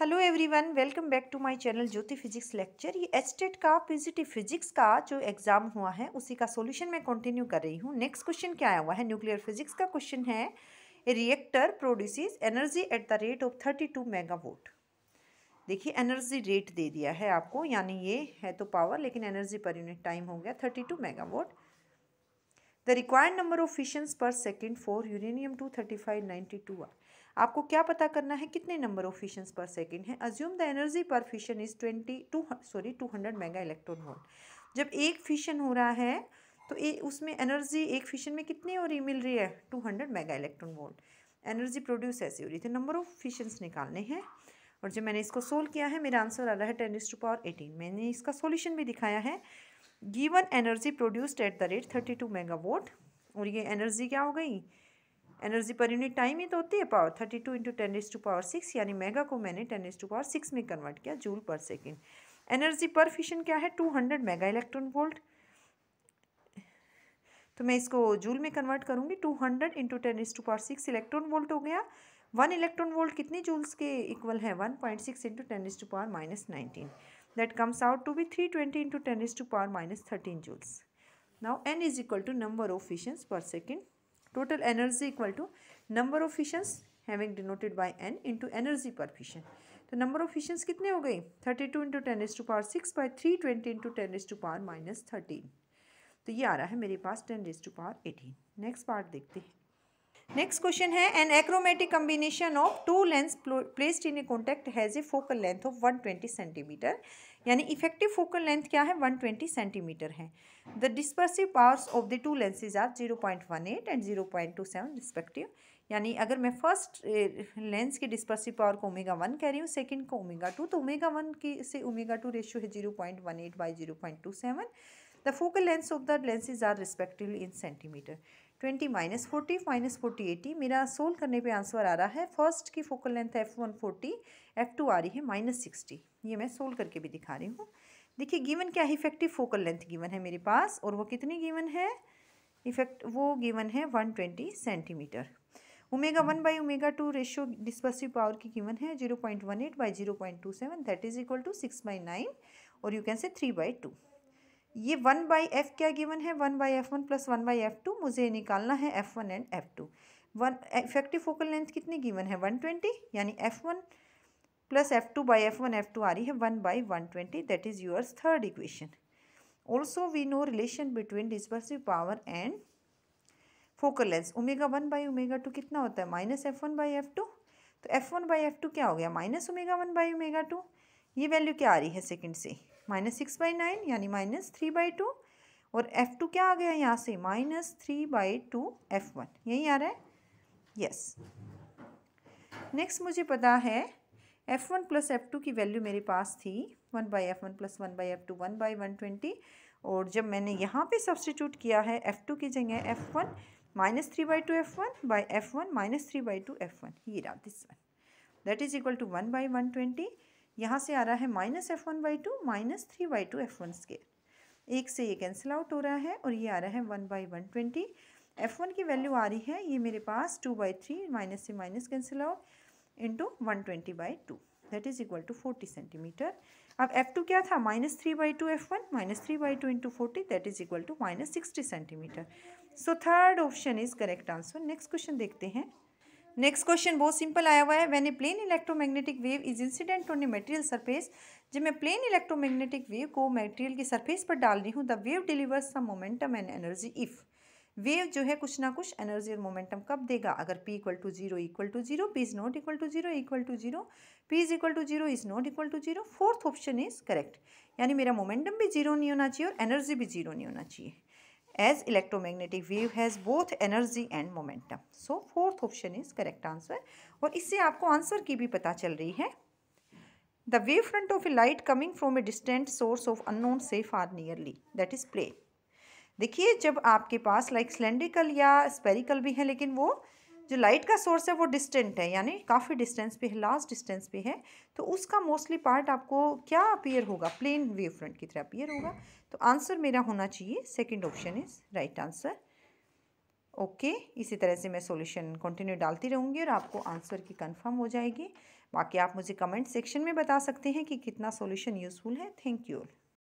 Hello everyone welcome back to my channel Jyoti physics lecture ये state e का PGT physics का जो exam हुआ है उसी का सॉल्यूशन मैं कंटिन्यू कर रही हूँ नेक्स्ट क्वेश्चन क्या आया हुआ है न्यूक्लियर फिजिक्स का क्वेश्चन है reactor produces energy at the rate of thirty two megawatt देखिए एनर्जी रेट दे दिया है आपको यानी ये है तो पावर लेकिन एनर्जी पर यूनिट टाइम हो गया thirty two megawatt the required number of fissions per second for uranium two thirty five ninety two are आपको क्या पता करना है कितने number of fissions per second है assume the energy per fission is twenty two sorry two hundred mega electron volt जब एक fission हो रहा है तो ए, उसमें एनर्जी एक फिशन में कितनी हो रही मिल रही है two hundred mega electron volt energy produce ऐसी हो रही थी नंबर ऑफ फिशंस निकालने हैं और जब मैंने इसको सोल्व किया है मेरा आंसर आ रहा है टेन टू पावर एटीन मैंने इसका सोल्यूशन भी दिखाया है given energy produced at the rate thirty two volt और ये एनर्जी क्या हो गई एनर्जी पर यूनिट टाइम ही तो होती है power thirty two into ten is to power six यानी मेगा को मैंने ten is to power six में कन्वर्ट किया joule per second energy per fission क्या है two hundred mega electron volt तो मैं इसको जूल में कन्वर्ट करूँगी two hundred into ten is to power six electron volt हो गया वन इलेक्ट्रॉन वोल्ट कितने जूल्स के इक्वल है one point six into ten is to power minus nineteen that comes out to be three twenty into ten is to power minus thirteen joules now N is equal to number of fissions per second total energy equal to number of fissions having denoted by N into energy per fission तो number of fissions कितने हो गए thirty two into ten is to power six by three twenty into ten is to power minus thirteen तो ये आ रहा है मेरे पास ten is to power eighteen next part देखते हैं नेक्स्ट क्वेश्चन है an achromatic combination of two lens placed in a contact has a focal length of one centimetre यानी इफेक्टिव फोकल लेंथ क्या है 120 सेंटीमीटर है the dispersive powers of the two lenses are 0.18 and 0.27 respective यानी अगर मैं first lens की dispersive power को omega one कह रही हूँ सेकेंड को ओमेगा टू तो ओमेगा वन की से ओमेगा टू रेशियो है zero point one eight by zero point two seven the focal lens of the lenses are respectively in centimetre twenty minus forty minus forty eighty मेरा solve करने पे answer आ रहा है first की focal length F one forty F two आ रही है माइनस सिक्सटी ये मैं सोल्व करके भी दिखा रही हूँ देखिए गिवन क्या है इफेक्टिव फोकल लेंथ गिवन है मेरे पास और वो कितनी गिवन है इफेक्ट वो गिवन है one twenty centimetre omega one by omega two ratio dispersive power की गिवन है zero point one eight by zero point two seven that is equal to six by nine और you can say three by two ये one by F क्या given है one by F one plus one by F two मुझे निकालना है F one and F two one effective focal length कितनी given है one twenty यानी F one plus F two by F one F two आ रही है one by one twenty that is yours third equation also we know relation between dispersive power and focal length omega one by omega two कितना होता है minus F one by F two तो F one by F two क्या हो गया minus omega one by omega two ये value क्या आ रही है सेकेंड से माइनस सिक्स बाई नाइन यानी माइनस थ्री बाई टू और एफ़ टू क्या आ गया यहाँ से minus three by two F one यही आ रहा है यस yes. नेक्स्ट मुझे पता है F one plus F two की वैल्यू मेरे पास थी one by F one plus one by F two one by one twenty और जब मैंने यहाँ पे सब्सटीट्यूट किया है एफ़ टू की जगह F one minus three by two F one by F one minus three by two F one ये रहा this one that is equal to one by one twenty यहाँ से आ रहा है minus F one by two minus three by two F one square एक से ये कैंसिल आउट हो रहा है और ये आ रहा है one by one twenty F one की वैल्यू आ रही है ये मेरे पास टू बाई थ्री माइनस से minus cancel out into one twenty by two that is equal to forty centimetre अब एफ टू क्या था minus three by two F one minus three by two into forty that is equal to minus sixty centimetre so third option is correct answer next question देखते हैं next question बहुत simple आया हुआ है when a plane electromagnetic wave is incident on a material surface जब मैं plane electromagnetic wave को material की सर्फेस पर डाल रही हूँ the wave delivers some momentum and energy if wave जो है कुछ ना कुछ एनर्जी और मोमेंटम कब देगा अगर P equal to zero equal to zero P is not equal to zero equal to zero P is equal to zero is not equal to zero fourth option is correct यानी मेरा momentum भी zero नहीं होना चाहिए और energy भी zero नहीं होना चाहिए as electromagnetic wave has both energy and momentum. So fourth option is correct answer. aur isse aapko answer ki bhi pata chal rahi hai The wave front of a light coming from a distant source of unknown say far nearly that is plane. dekhiye jab aapke paas like, cylindrical ya spherical bhi hai lekin wo जो light का source है वो distant है यानी काफ़ी distance पे है last distance पे है तो उसका मोस्टली पार्ट आपको क्या अपीयर होगा प्लेन वेव फ्रंट की तरह अपीयर होगा तो आंसर मेरा होना चाहिए second option is right answer okay इसी तरह से मैं सॉल्यूशन कंटिन्यू डालती रहूँगी और आपको आंसर की कन्फर्म हो जाएगी बाकी आप मुझे कमेंट सेक्शन में बता सकते हैं कि कितना सोल्यूशन यूज़फुल है थैंक यू